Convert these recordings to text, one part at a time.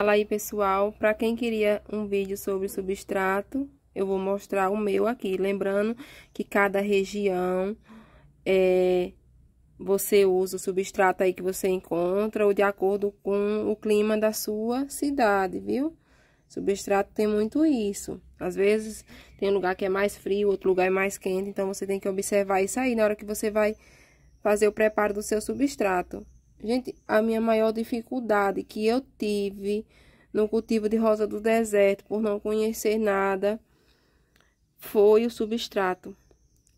Fala aí pessoal, para quem queria um vídeo sobre substrato, eu vou mostrar o meu aqui. Lembrando que cada região é, você usa o substrato aí que você encontra ou de acordo com o clima da sua cidade, viu? Substrato tem muito isso. Às vezes tem um lugar que é mais frio, outro lugar é mais quente, então você tem que observar isso aí na hora que você vai fazer o preparo do seu substrato. Gente, a minha maior dificuldade que eu tive no cultivo de rosa do deserto, por não conhecer nada, foi o substrato.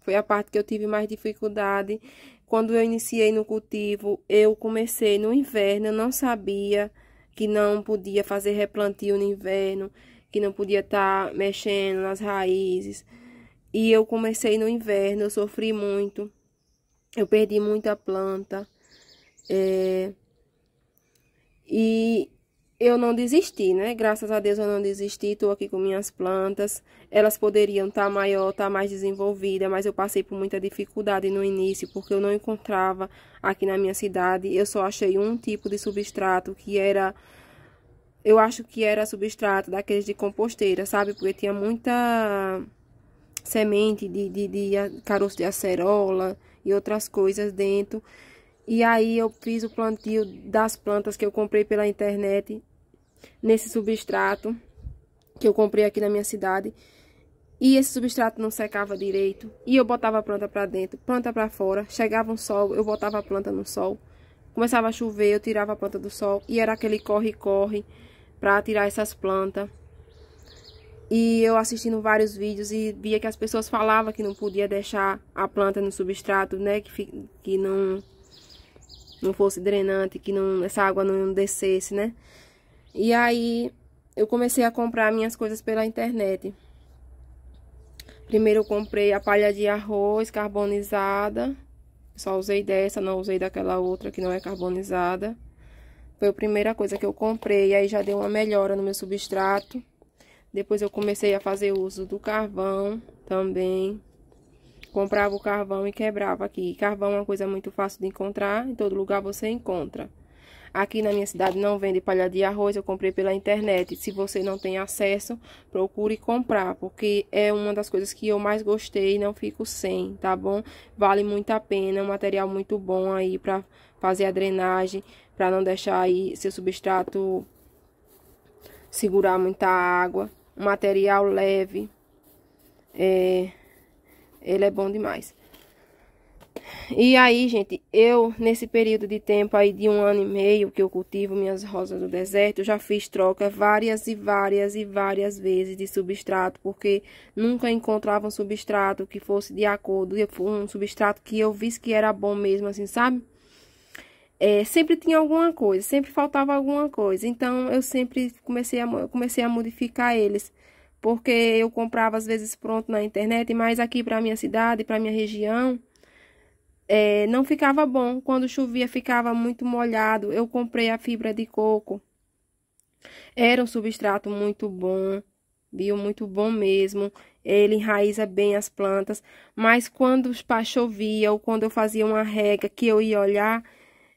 Foi a parte que eu tive mais dificuldade. Quando eu iniciei no cultivo, eu comecei no inverno, eu não sabia que não podia fazer replantio no inverno, que não podia estar tá mexendo nas raízes. E eu comecei no inverno, eu sofri muito. Eu perdi muita planta. É... E eu não desisti, né? Graças a Deus eu não desisti, estou aqui com minhas plantas. Elas poderiam estar tá maior, estar tá mais desenvolvida, mas eu passei por muita dificuldade no início, porque eu não encontrava aqui na minha cidade. Eu só achei um tipo de substrato que era eu acho que era substrato daqueles de composteira, sabe? Porque tinha muita semente de, de, de caroço de acerola e outras coisas dentro. E aí eu fiz o plantio das plantas que eu comprei pela internet, nesse substrato que eu comprei aqui na minha cidade. E esse substrato não secava direito. E eu botava a planta para dentro, planta para fora. Chegava um sol, eu botava a planta no sol. Começava a chover, eu tirava a planta do sol. E era aquele corre-corre para tirar essas plantas. E eu assistindo vários vídeos e via que as pessoas falavam que não podia deixar a planta no substrato, né? Que, que não não fosse drenante, que não, essa água não descesse, né? E aí eu comecei a comprar minhas coisas pela internet. Primeiro eu comprei a palha de arroz carbonizada. Só usei dessa, não usei daquela outra que não é carbonizada. Foi a primeira coisa que eu comprei, aí já deu uma melhora no meu substrato. Depois eu comecei a fazer uso do carvão também comprava o carvão e quebrava aqui. Carvão é uma coisa muito fácil de encontrar, em todo lugar você encontra. Aqui na minha cidade não vende palha de arroz, eu comprei pela internet. Se você não tem acesso, procure comprar, porque é uma das coisas que eu mais gostei, não fico sem, tá bom? Vale muito a pena, é um material muito bom aí para fazer a drenagem, para não deixar aí seu substrato segurar muita água. Um material leve, é, ele é bom demais. E aí, gente, eu, nesse período de tempo aí de um ano e meio que eu cultivo minhas rosas do deserto, já fiz troca várias e várias e várias vezes de substrato, porque nunca encontrava um substrato que fosse de acordo, um substrato que eu visse que era bom mesmo, assim, sabe? É, sempre tinha alguma coisa, sempre faltava alguma coisa, então eu sempre comecei a, comecei a modificar eles porque eu comprava às vezes pronto na internet, mas aqui para minha cidade, para minha região, é, não ficava bom. Quando chovia ficava muito molhado. Eu comprei a fibra de coco. Era um substrato muito bom, viu? Muito bom mesmo. Ele enraiza bem as plantas, mas quando chovia ou quando eu fazia uma rega que eu ia olhar,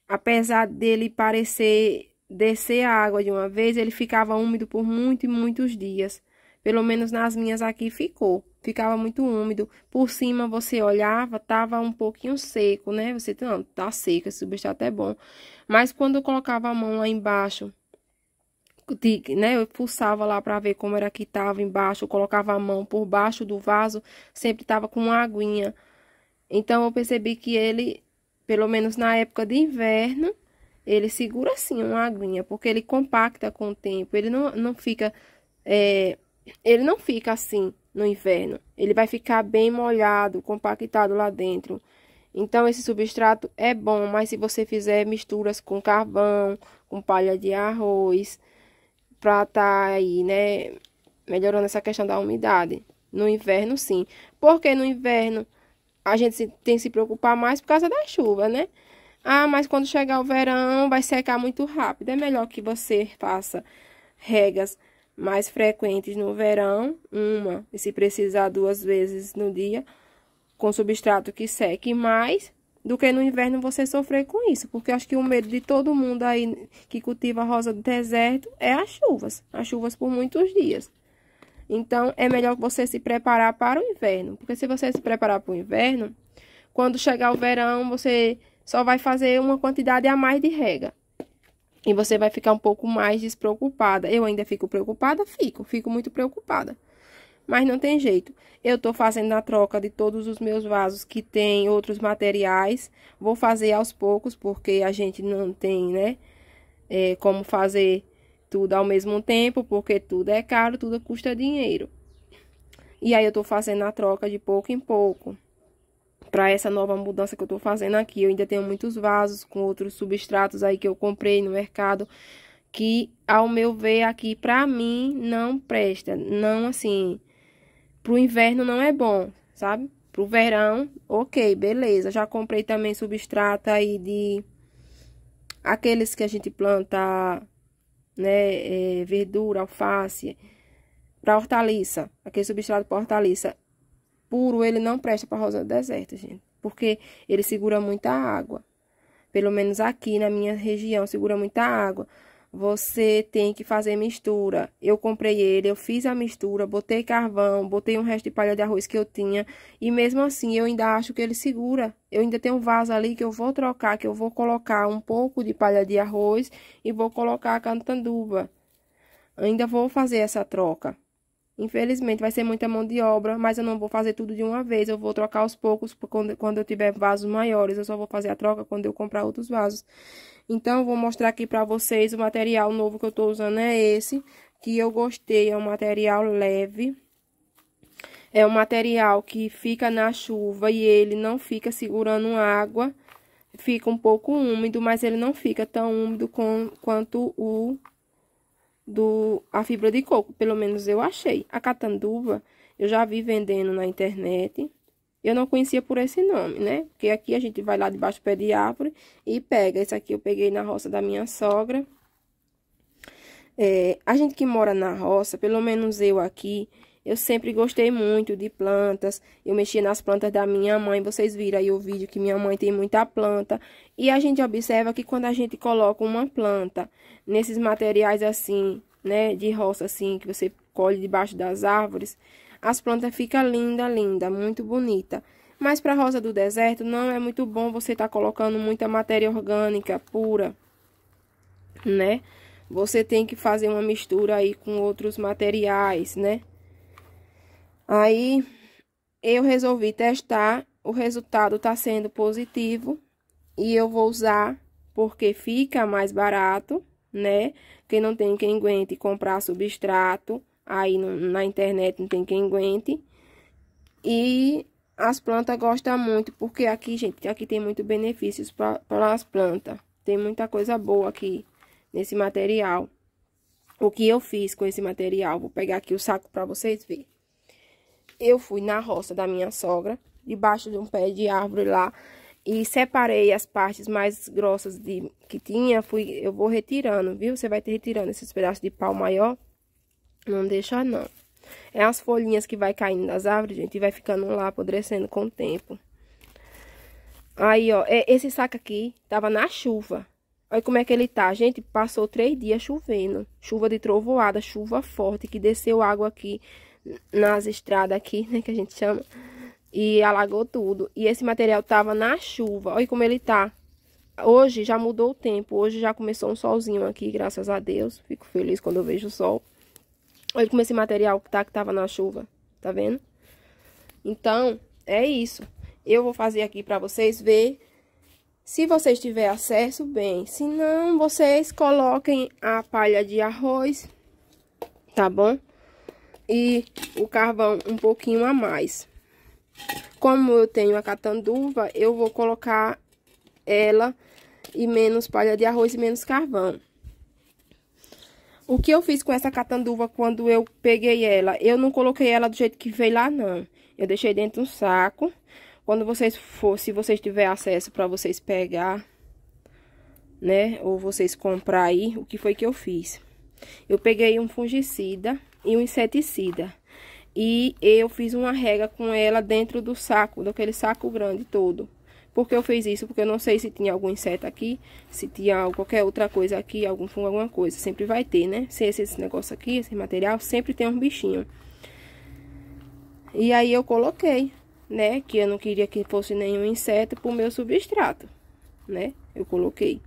apesar dele parecer descer a água de uma vez, ele ficava úmido por muito e muitos dias. Pelo menos nas minhas aqui ficou. Ficava muito úmido. Por cima você olhava, tava um pouquinho seco, né? Você, tá, não, tá seco, esse substrato tá é bom. Mas quando eu colocava a mão lá embaixo, de, né, eu pulsava lá para ver como era que estava embaixo, eu colocava a mão por baixo do vaso, sempre estava com uma aguinha. Então eu percebi que ele, pelo menos na época de inverno, ele segura assim uma aguinha, porque ele compacta com o tempo, ele não, não fica é, ele não fica assim no inverno. Ele vai ficar bem molhado, compactado lá dentro. Então, esse substrato é bom, mas se você fizer misturas com carvão, com palha de arroz, para estar tá aí, né, melhorando essa questão da umidade. No inverno, sim. Porque no inverno a gente tem que se preocupar mais por causa da chuva, né? Ah, mas quando chegar o verão vai secar muito rápido. É melhor que você faça regas mais frequentes no verão, uma e se precisar duas vezes no dia, com substrato que seque mais, do que no inverno você sofrer com isso, porque acho que o medo de todo mundo aí que cultiva rosa do deserto é as chuvas, as chuvas por muitos dias. Então, é melhor você se preparar para o inverno, porque se você se preparar para o inverno, quando chegar o verão, você só vai fazer uma quantidade a mais de rega. E você vai ficar um pouco mais despreocupada. Eu ainda fico preocupada? Fico, fico muito preocupada. Mas não tem jeito. Eu tô fazendo a troca de todos os meus vasos que tem outros materiais. Vou fazer aos poucos, porque a gente não tem, né? É, como fazer tudo ao mesmo tempo, porque tudo é caro, tudo custa dinheiro. E aí eu tô fazendo a troca de pouco em pouco para essa nova mudança que eu estou fazendo aqui. Eu ainda tenho muitos vasos com outros substratos aí que eu comprei no mercado que ao meu ver aqui para mim não presta, não assim, pro inverno não é bom, sabe? Pro verão, OK, beleza. Já comprei também substrato aí de aqueles que a gente planta, né, é, verdura, alface, para hortaliça, aquele substrato para hortaliça puro, ele não presta para rosa do deserto, gente. Porque ele segura muita água. Pelo menos aqui na minha região, segura muita água. Você tem que fazer mistura. Eu comprei ele, eu fiz a mistura, botei carvão, botei um resto de palha de arroz que eu tinha. E mesmo assim, eu ainda acho que ele segura. Eu ainda tenho um vaso ali que eu vou trocar, que eu vou colocar um pouco de palha de arroz e vou colocar a cantanduba. Ainda vou fazer essa troca. Infelizmente, vai ser muita mão de obra, mas eu não vou fazer tudo de uma vez. Eu vou trocar aos poucos quando, quando eu tiver vasos maiores. Eu só vou fazer a troca quando eu comprar outros vasos. Então, eu vou mostrar aqui pra vocês o material novo que eu tô usando é esse. Que eu gostei, é um material leve. É um material que fica na chuva e ele não fica segurando água. Fica um pouco úmido, mas ele não fica tão úmido com, quanto o do a fibra de coco, pelo menos eu achei. A catanduva eu já vi vendendo na internet. Eu não conhecia por esse nome, né? Porque aqui a gente vai lá debaixo do pé de árvore e pega. Esse aqui eu peguei na roça da minha sogra. É, a gente que mora na roça, pelo menos eu aqui, eu sempre gostei muito de plantas. Eu mexia nas plantas da minha mãe. Vocês viram aí o vídeo que minha mãe tem muita planta. E a gente observa que quando a gente coloca uma planta nesses materiais assim, né, de roça assim, que você colhe debaixo das árvores, as plantas ficam linda, linda, muito bonita. Mas para rosa do deserto não é muito bom você estar tá colocando muita matéria orgânica pura, né? Você tem que fazer uma mistura aí com outros materiais, né? Aí eu resolvi testar, o resultado está sendo positivo e eu vou usar porque fica mais barato, né? Quem não tem quem aguente comprar substrato, aí na internet não tem quem aguente. E as plantas gostam muito, porque aqui, gente, aqui tem muitos benefícios para as plantas. Tem muita coisa boa aqui nesse material. O que eu fiz com esse material, vou pegar aqui o saco para vocês verem eu fui na roça da minha sogra, debaixo de um pé de árvore lá, e separei as partes mais grossas de, que tinha, fui, eu vou retirando, viu? Você vai ter retirando esses pedaços de pau maior, não deixa não. É as folhinhas que vai caindo das árvores, gente, e vai ficando lá apodrecendo com o tempo. Aí, ó, é, esse saco aqui tava na chuva. Olha como é que ele tá, gente. Passou três dias chovendo. Chuva de trovoada, chuva forte, que desceu água aqui nas estradas aqui, né, que a gente chama, e alagou tudo. E esse material tava na chuva, olha como ele tá. Hoje já mudou o tempo, hoje já começou um solzinho aqui, graças a Deus. Fico feliz quando eu vejo o sol. Olha como esse material que tá, que tava na chuva, tá vendo? Então, é isso. Eu vou fazer aqui pra vocês ver se vocês tiverem acesso, bem. Se não, vocês coloquem a palha de arroz, tá bom? e o carvão um pouquinho a mais. Como eu tenho a catanduva, eu vou colocar ela e menos palha de arroz e menos carvão. O que eu fiz com essa catanduva quando eu peguei ela? Eu não coloquei ela do jeito que veio lá, não. Eu deixei dentro de um saco. Quando vocês for, se vocês tiverem acesso para vocês pegar, né? Ou vocês comprar aí, o que foi que eu fiz? Eu peguei um fungicida e um inseticida. E eu fiz uma rega com ela dentro do saco, daquele saco grande todo. Por que eu fiz isso? Porque eu não sei se tinha algum inseto aqui, se tinha qualquer outra coisa aqui, algum fungo, alguma coisa. Sempre vai ter, né? Se esse, esse negócio aqui, esse material, sempre tem um bichinho. E aí eu coloquei, né? Que eu não queria que fosse nenhum inseto pro meu substrato, né? Eu coloquei.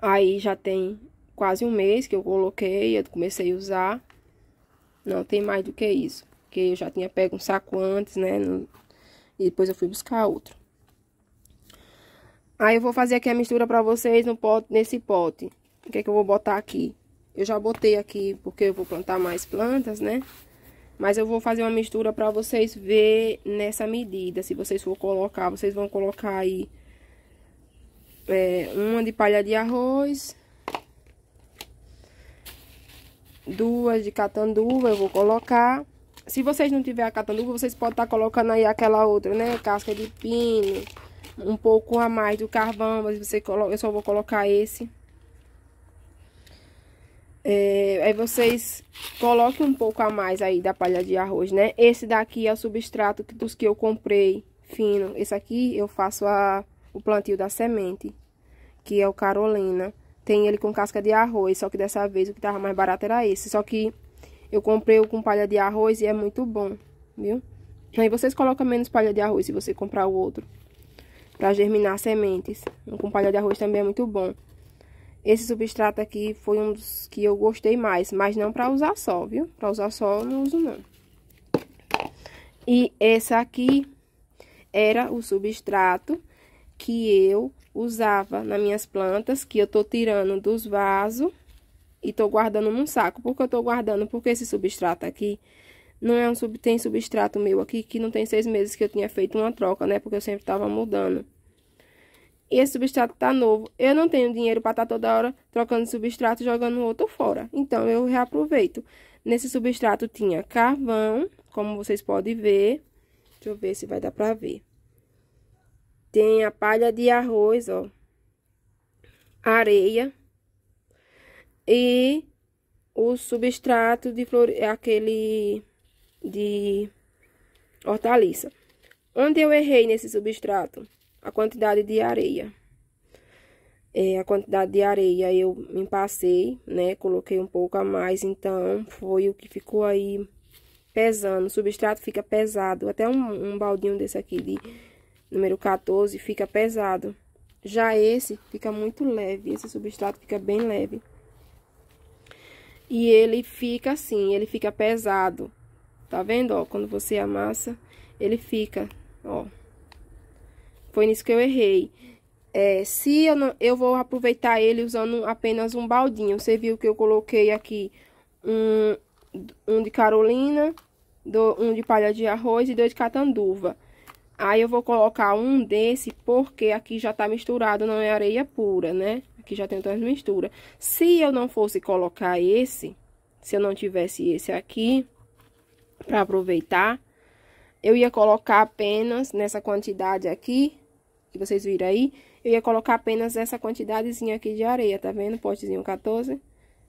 Aí já tem quase um mês que eu coloquei, eu comecei a usar. Não tem mais do que isso, porque eu já tinha pego um saco antes, né? E depois eu fui buscar outro. Aí eu vou fazer aqui a mistura pra vocês no pote, nesse pote. O que é que eu vou botar aqui? Eu já botei aqui porque eu vou plantar mais plantas, né? Mas eu vou fazer uma mistura pra vocês ver nessa medida. Se vocês for colocar, vocês vão colocar aí é, uma de palha de arroz, duas de catanduva eu vou colocar. Se vocês não tiver a catanduva, vocês podem estar tá colocando aí aquela outra, né? Casca de pino, um pouco a mais do carvão, mas você coloca, eu só vou colocar esse. É, aí vocês coloquem um pouco a mais aí da palha de arroz, né? Esse daqui é o substrato dos que eu comprei fino. Esse aqui eu faço a, o plantio da semente, que é o Carolina. Tem ele com casca de arroz, só que dessa vez o que tava mais barato era esse. Só que eu comprei o com palha de arroz e é muito bom, viu? Aí vocês colocam menos palha de arroz se você comprar o outro. Pra germinar sementes. o com palha de arroz também é muito bom. Esse substrato aqui foi um dos que eu gostei mais. Mas não pra usar só, viu? Pra usar só eu não uso não. E esse aqui era o substrato que eu usava nas minhas plantas, que eu tô tirando dos vasos e tô guardando num saco. Por que eu tô guardando? Porque esse substrato aqui não é um sub... tem substrato meu aqui que não tem seis meses que eu tinha feito uma troca, né? Porque eu sempre tava mudando. E esse substrato tá novo. Eu não tenho dinheiro para estar tá toda hora trocando substrato, jogando outro fora. Então, eu reaproveito. Nesse substrato tinha carvão, como vocês podem ver. Deixa eu ver se vai dar para ver. Tem a palha de arroz, ó. Areia. E o substrato de flor... É aquele de hortaliça. Onde eu errei nesse substrato? A quantidade de areia. É, a quantidade de areia eu me passei, né? Coloquei um pouco a mais, então foi o que ficou aí pesando. O substrato fica pesado, até um, um baldinho desse aqui de número 14, fica pesado. Já esse fica muito leve, esse substrato fica bem leve. E ele fica assim, ele fica pesado. Tá vendo, ó? Quando você amassa, ele fica, ó. Foi nisso que eu errei. É, se eu não... Eu vou aproveitar ele usando apenas um baldinho. Você viu que eu coloquei aqui um, um de carolina, do, um de palha de arroz e dois de catanduva. Aí, eu vou colocar um desse, porque aqui já tá misturado, não é areia pura, né? Aqui já tem outras misturas. Se eu não fosse colocar esse, se eu não tivesse esse aqui, para aproveitar, eu ia colocar apenas nessa quantidade aqui, que vocês viram aí, eu ia colocar apenas essa quantidadezinha aqui de areia, tá vendo? Potezinho 14,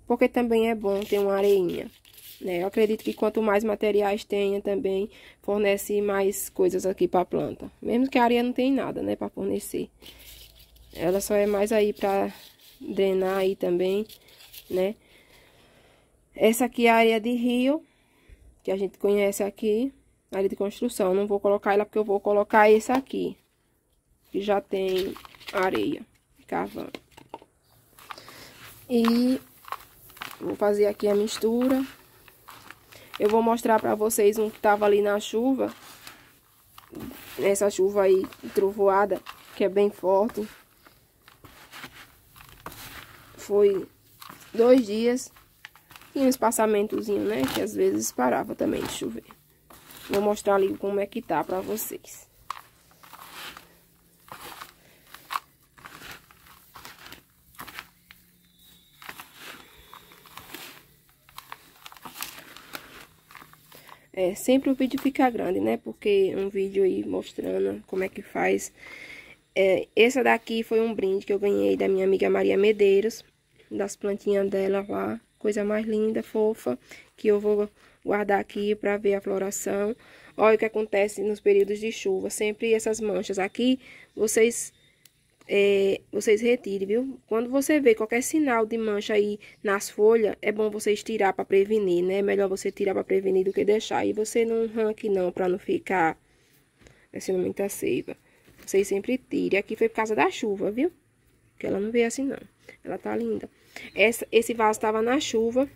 porque também é bom ter uma areinha. Né? Eu acredito que quanto mais materiais tenha também, fornece mais coisas aqui para a planta. Mesmo que a areia não tem nada, né, para fornecer. Ela só é mais aí para drenar aí também, né? Essa aqui é a área de rio, que a gente conhece aqui, área de construção. Não vou colocar ela porque eu vou colocar essa aqui, que já tem areia, cavando. E vou fazer aqui a mistura. Eu vou mostrar para vocês um que tava ali na chuva. nessa chuva aí, trovoada, que é bem forte. Foi dois dias. Tinha um espaçamentozinho, né? Que às vezes parava também de chover. Vou mostrar ali como é que tá para vocês. É, sempre o vídeo fica grande, né? Porque é um vídeo aí mostrando como é que faz. É, essa daqui foi um brinde que eu ganhei da minha amiga Maria Medeiros. Das plantinhas dela lá. Coisa mais linda, fofa. Que eu vou guardar aqui para ver a floração. Olha o que acontece nos períodos de chuva. Sempre essas manchas aqui, vocês é, vocês retirem, viu? Quando você vê qualquer sinal de mancha aí nas folhas, é bom vocês tirar para prevenir, né? É melhor você tirar para prevenir do que deixar. E você não arranque não, para não ficar assim, muita seiva. Vocês sempre tirem. Aqui foi por causa da chuva, viu? Porque ela não veio assim, não. Ela tá linda. Essa, esse vaso tava na chuva,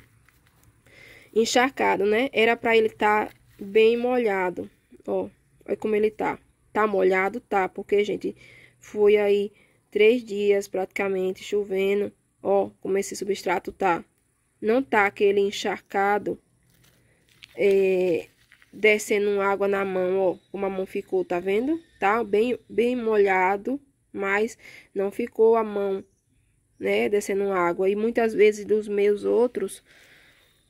encharcado, né? Era para ele estar tá bem molhado, ó. Olha como ele tá. Tá molhado? Tá, porque, gente... Foi aí três dias praticamente chovendo. Ó, oh, como esse substrato tá. Não tá aquele encharcado, é, descendo água na mão, ó, como a mão ficou, tá vendo? Tá bem, bem molhado, mas não ficou a mão, né, descendo água. E muitas vezes dos meus outros,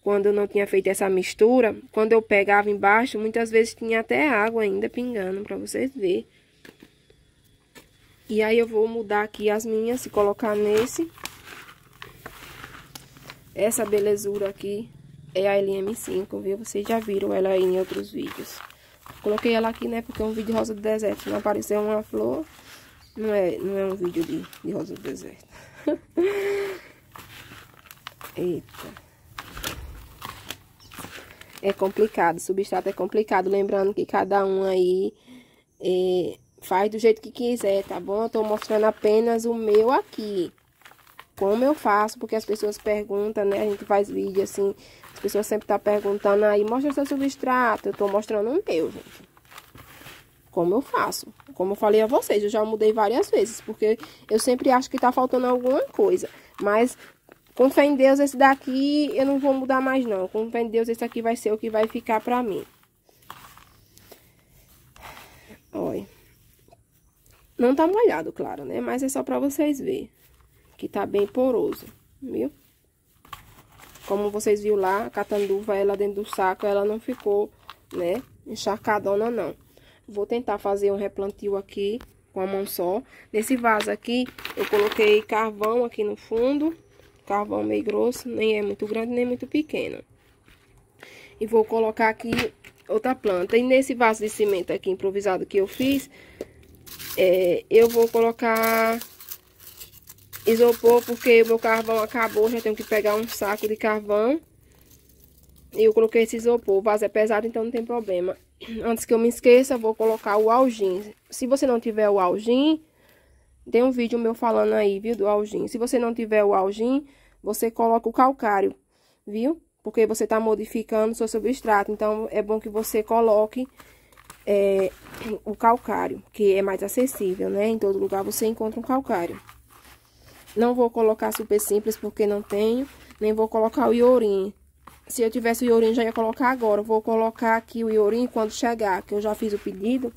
quando eu não tinha feito essa mistura, quando eu pegava embaixo, muitas vezes tinha até água ainda pingando, para vocês verem. E aí, eu vou mudar aqui as minhas e colocar nesse. Essa belezura aqui é a LM5, viu? Vocês já viram ela aí em outros vídeos. Coloquei ela aqui, né? Porque é um vídeo rosa do deserto. Não apareceu uma flor. Não é, não é um vídeo de, de rosa do deserto. Eita. É complicado, substrato é complicado. Lembrando que cada um aí... É, Faz do jeito que quiser, tá bom? Eu tô mostrando apenas o meu aqui. Como eu faço, porque as pessoas perguntam, né? A gente faz vídeo assim, as pessoas sempre tá perguntando aí, mostra seu substrato. Eu tô mostrando o meu, gente. Como eu faço. Como eu falei a vocês, eu já mudei várias vezes, porque eu sempre acho que tá faltando alguma coisa. Mas com fé em Deus, esse daqui eu não vou mudar mais, não. Com fé em Deus, esse aqui vai ser o que vai ficar pra mim. Olha. Não tá molhado, claro, né? Mas é só pra vocês verem que tá bem poroso, viu? Como vocês viram lá, a catanduva, ela dentro do saco, ela não ficou, né, encharcadona, não. Vou tentar fazer um replantio aqui com a mão só. Nesse vaso aqui, eu coloquei carvão aqui no fundo, carvão meio grosso, nem é muito grande, nem muito pequeno. E vou colocar aqui outra planta. E nesse vaso de cimento aqui improvisado que eu fiz, é, eu vou colocar isopor porque o meu carvão acabou, já tenho que pegar um saco de carvão. E eu coloquei esse isopor, o vaso é pesado, então não tem problema. Antes que eu me esqueça, vou colocar o algin. Se você não tiver o algin, tem um vídeo meu falando aí, viu, do algin. Se você não tiver o algin, você coloca o calcário, viu? Porque você tá modificando seu substrato, então é bom que você coloque é, o calcário, que é mais acessível, né? Em todo lugar você encontra um calcário. Não vou colocar super simples porque não tenho, nem vou colocar o iorim. Se eu tivesse o iorim, já ia colocar agora. Vou colocar aqui o iorim quando chegar, que eu já fiz o pedido.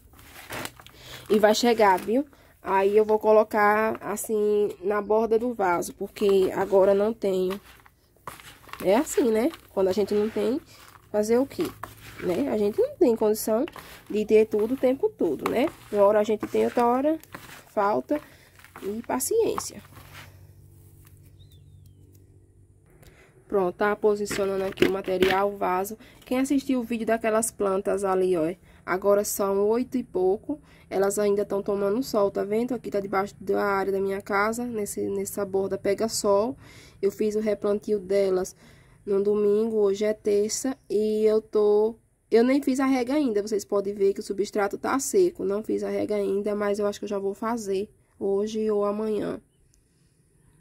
E vai chegar, viu? Aí eu vou colocar assim na borda do vaso, porque agora não tenho. É assim, né? Quando a gente não tem, fazer o quê? né? A gente não tem condição de ter tudo o tempo todo, né? Uma hora a gente tem, outra hora falta e paciência. Pronto, tá posicionando aqui o material, o vaso. Quem assistiu o vídeo daquelas plantas ali, ó, agora são oito e pouco. Elas ainda estão tomando sol, tá vendo? Aqui tá debaixo da área da minha casa, nesse, nessa borda pega sol. Eu fiz o replantio delas no domingo, hoje é terça, e eu tô eu nem fiz a rega ainda, vocês podem ver que o substrato tá seco. Não fiz a rega ainda, mas eu acho que eu já vou fazer hoje ou amanhã.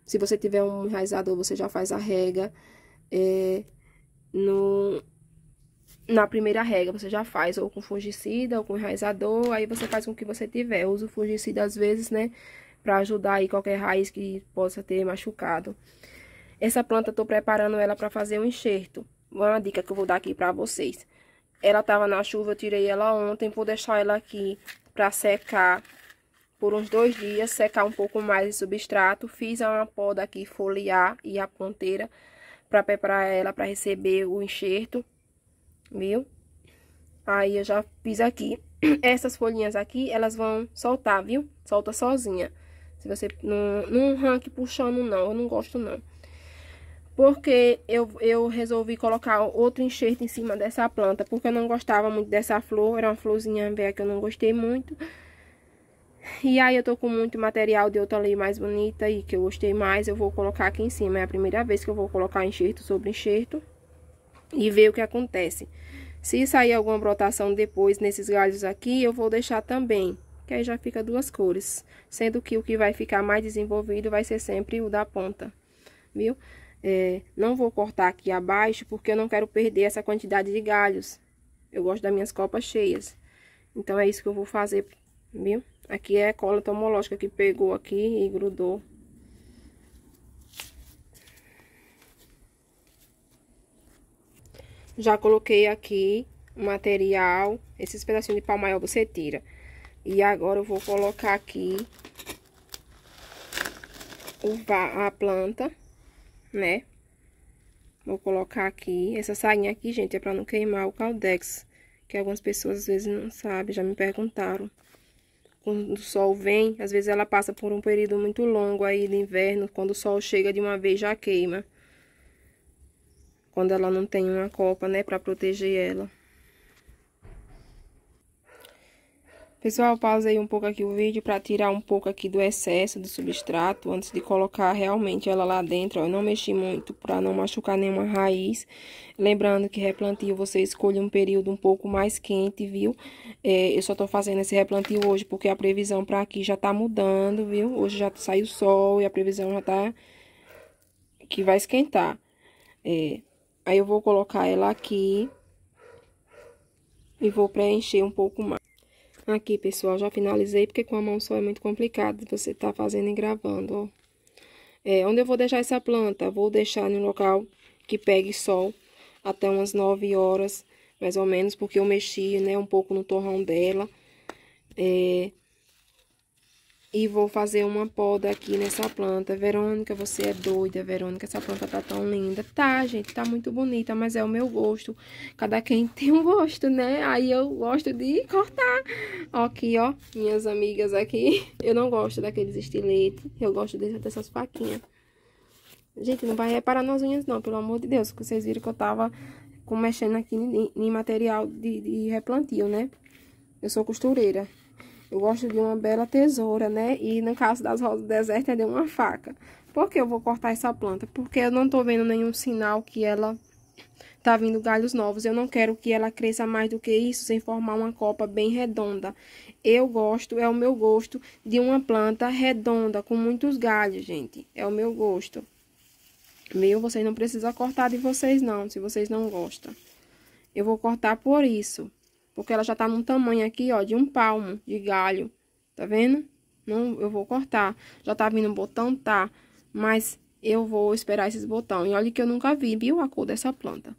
Se você tiver um enraizador, você já faz a rega é, no, na primeira rega. Você já faz ou com fungicida ou com enraizador, aí você faz com o que você tiver. Eu uso fungicida às vezes, né, pra ajudar aí qualquer raiz que possa ter machucado. Essa planta eu tô preparando ela para fazer um enxerto. Uma dica que eu vou dar aqui pra vocês. Ela tava na chuva, eu tirei ela ontem, vou deixar ela aqui para secar por uns dois dias, secar um pouco mais o substrato. Fiz uma poda aqui foliar e a ponteira para preparar ela para receber o enxerto, viu? Aí eu já fiz aqui. Essas folhinhas aqui, elas vão soltar, viu? Solta sozinha. Se você não, não puxando, não. Eu não gosto, não porque eu, eu resolvi colocar outro enxerto em cima dessa planta, porque eu não gostava muito dessa flor, era uma florzinha velha que eu não gostei muito. E aí eu tô com muito material de outra lei mais bonita e que eu gostei mais, eu vou colocar aqui em cima, é a primeira vez que eu vou colocar enxerto sobre enxerto e ver o que acontece. Se sair alguma brotação depois nesses galhos aqui, eu vou deixar também, que aí já fica duas cores, sendo que o que vai ficar mais desenvolvido vai ser sempre o da ponta, viu? É, não vou cortar aqui abaixo porque eu não quero perder essa quantidade de galhos. Eu gosto das minhas copas cheias. Então, é isso que eu vou fazer, viu? Aqui é cola tomológica que pegou aqui e grudou. Já coloquei aqui o material. Esses pedacinhos de pau maior você tira. E agora eu vou colocar aqui a planta né? Vou colocar aqui. Essa sainha aqui, gente, é pra não queimar o caldex. Que algumas pessoas às vezes não sabem, já me perguntaram. Quando o sol vem, às vezes ela passa por um período muito longo aí de inverno. Quando o sol chega de uma vez, já queima. Quando ela não tem uma copa, né, pra proteger ela. Pessoal, pausei um pouco aqui o vídeo para tirar um pouco aqui do excesso do substrato antes de colocar realmente ela lá dentro. Ó. Eu não mexi muito para não machucar nenhuma raiz. Lembrando que replantio você escolhe um período um pouco mais quente, viu? É, eu só estou fazendo esse replantio hoje porque a previsão para aqui já está mudando, viu? Hoje já saiu sol e a previsão já está que vai esquentar. É, aí eu vou colocar ela aqui e vou preencher um pouco mais. Aqui, pessoal, já finalizei, porque com a mão só é muito complicado você tá fazendo e gravando, ó. É, onde eu vou deixar essa planta? Vou deixar no local que pegue sol até umas 9 horas, mais ou menos, porque eu mexi, né, um pouco no torrão dela. É, e vou fazer uma poda aqui nessa planta. Verônica, você é doida, Verônica, essa planta tá tão linda. Tá, gente, tá muito bonita, mas é o meu gosto. Cada quem tem um gosto, né? Aí eu gosto de cortar. Ó, aqui, ó, minhas amigas aqui. Eu não gosto daqueles estiletes, eu gosto dessas faquinhas. Gente, não vai reparar nas unhas não, pelo amor de Deus, que vocês viram que eu tava mexendo aqui em material de, de replantio, né? Eu sou costureira. Eu gosto de uma bela tesoura, né? E no caso das rosas do deserto, é de uma faca. Por que eu vou cortar essa planta? Porque eu não tô vendo nenhum sinal que ela tá vindo galhos novos. Eu não quero que ela cresça mais do que isso, sem formar uma copa bem redonda. Eu gosto, é o meu gosto, de uma planta redonda, com muitos galhos, gente. É o meu gosto. Meu, vocês não precisam cortar de vocês, não, se vocês não gostam. Eu vou cortar por isso porque ela já tá num tamanho aqui, ó, de um palmo de galho, tá vendo? Não, eu vou cortar, já tá vindo um botão, tá, mas eu vou esperar esses botões, e olha que eu nunca vi, viu, a cor dessa planta.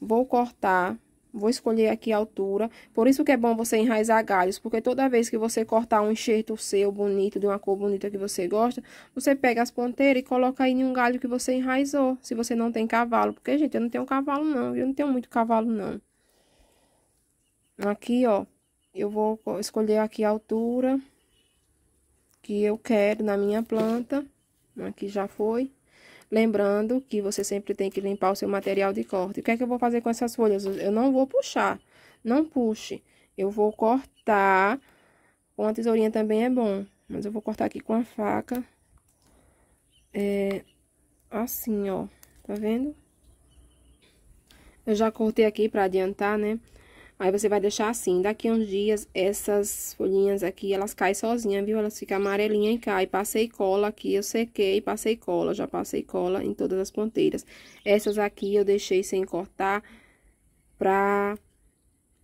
Vou cortar, vou escolher aqui a altura, por isso que é bom você enraizar galhos, porque toda vez que você cortar um enxerto seu bonito, de uma cor bonita que você gosta, você pega as ponteiras e coloca aí em um galho que você enraizou, se você não tem cavalo, porque, gente, eu não tenho cavalo não, eu não tenho muito cavalo não. Aqui, ó, eu vou escolher aqui a altura que eu quero na minha planta. Aqui já foi. Lembrando que você sempre tem que limpar o seu material de corte. O que é que eu vou fazer com essas folhas? Eu não vou puxar, não puxe. Eu vou cortar, com a tesourinha também é bom, mas eu vou cortar aqui com a faca. É, assim, ó, tá vendo? Eu já cortei aqui pra adiantar, né? Aí, você vai deixar assim. Daqui uns dias, essas folhinhas aqui, elas caem sozinha, viu? Elas ficam amarelinhas e caem. Passei cola aqui, eu sequei, passei cola. Já passei cola em todas as ponteiras. Essas aqui eu deixei sem cortar pra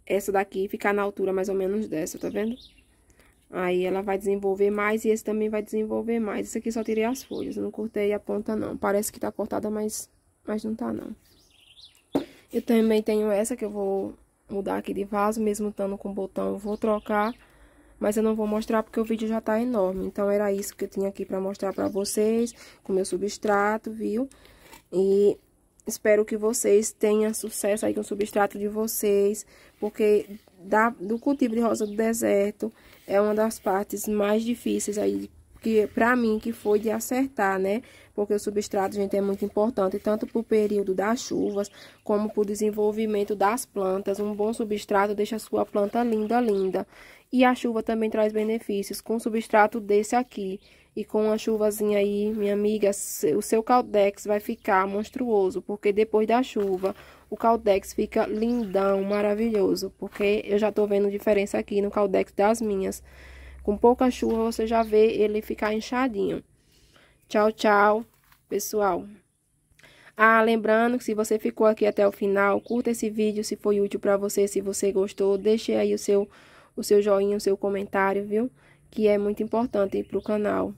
essa daqui ficar na altura mais ou menos dessa, tá vendo? Aí ela vai desenvolver mais e esse também vai desenvolver mais. Esse aqui só tirei as folhas, não cortei a ponta não. Parece que tá cortada, mas, mas não tá não. Eu também tenho essa que eu vou mudar aqui de vaso, mesmo estando com o botão, vou trocar. Mas eu não vou mostrar porque o vídeo já tá enorme. Então, era isso que eu tinha aqui pra mostrar pra vocês, com meu substrato, viu? E espero que vocês tenham sucesso aí com o substrato de vocês, porque da, do cultivo de rosa do deserto é uma das partes mais difíceis aí que para mim que foi de acertar, né? Porque o substrato, gente, é muito importante, tanto para o período das chuvas, como para o desenvolvimento das plantas. Um bom substrato deixa a sua planta linda, linda. E a chuva também traz benefícios, com substrato desse aqui. E com a chuvazinha aí, minha amiga, o seu caldex vai ficar monstruoso, porque depois da chuva, o caldex fica lindão, maravilhoso, porque eu já tô vendo diferença aqui no caldex das minhas. Com pouca chuva, você já vê ele ficar inchadinho. Tchau, tchau, pessoal. Ah, lembrando que se você ficou aqui até o final, curta esse vídeo se foi útil para você, se você gostou, deixe aí o seu, o seu joinha, o seu comentário, viu? Que é muito importante para o canal.